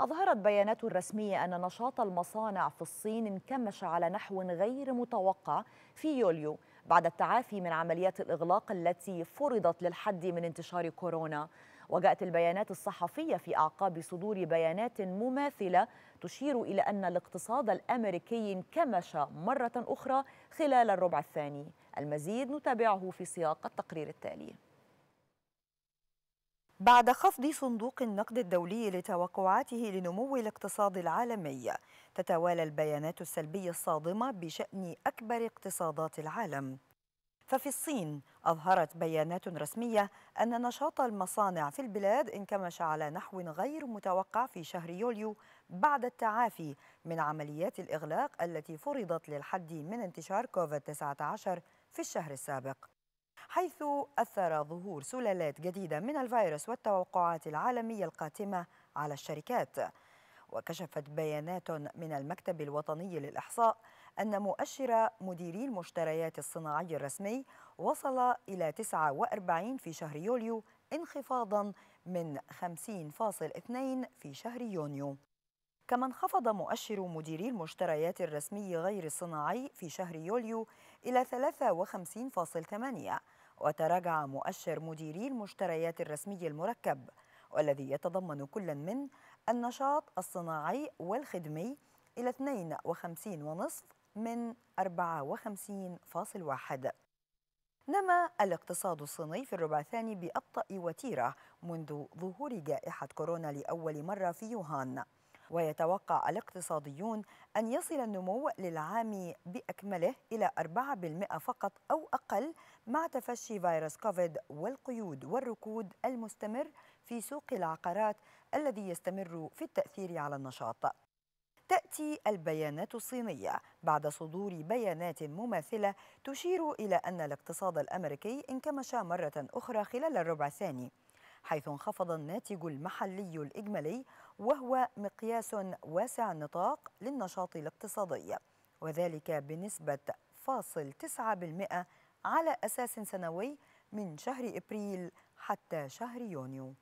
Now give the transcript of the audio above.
أظهرت بيانات رسمية أن نشاط المصانع في الصين انكمش على نحو غير متوقع في يوليو بعد التعافي من عمليات الإغلاق التي فرضت للحد من انتشار كورونا وجاءت البيانات الصحفية في أعقاب صدور بيانات مماثلة تشير إلى أن الاقتصاد الأمريكي انكمش مرة أخرى خلال الربع الثاني المزيد نتابعه في سياق التقرير التالي بعد خفض صندوق النقد الدولي لتوقعاته لنمو الاقتصاد العالمي تتوالى البيانات السلبية الصادمة بشأن أكبر اقتصادات العالم ففي الصين أظهرت بيانات رسمية أن نشاط المصانع في البلاد انكمش على نحو غير متوقع في شهر يوليو بعد التعافي من عمليات الإغلاق التي فرضت للحد من انتشار كوفيد-19 في الشهر السابق حيث أثر ظهور سلالات جديدة من الفيروس والتوقعات العالمية القاتمة على الشركات وكشفت بيانات من المكتب الوطني للإحصاء أن مؤشر مديري المشتريات الصناعي الرسمي وصل إلى 49 في شهر يوليو انخفاضا من 50.2 في شهر يونيو كما انخفض مؤشر مديري المشتريات الرسمي غير الصناعي في شهر يوليو إلى 53.8 وتراجع مؤشر مديري المشتريات الرسمي المركب والذي يتضمن كل من النشاط الصناعي والخدمي إلى 52.5 من 54.1 نما الاقتصاد الصيني في الربع الثاني بأبطأ وتيرة منذ ظهور جائحة كورونا لأول مرة في يوهان ويتوقع الاقتصاديون أن يصل النمو للعام بأكمله إلى 4% فقط أو أقل مع تفشي فيروس كوفيد والقيود والركود المستمر في سوق العقارات الذي يستمر في التأثير على النشاط تأتي البيانات الصينية بعد صدور بيانات مماثلة تشير إلى أن الاقتصاد الأمريكي انكمش مرة أخرى خلال الربع الثاني حيث انخفض الناتج المحلي الإجمالي وهو مقياس واسع النطاق للنشاط الاقتصادي وذلك بنسبة فاصل بالمئة على أساس سنوي من شهر إبريل حتى شهر يونيو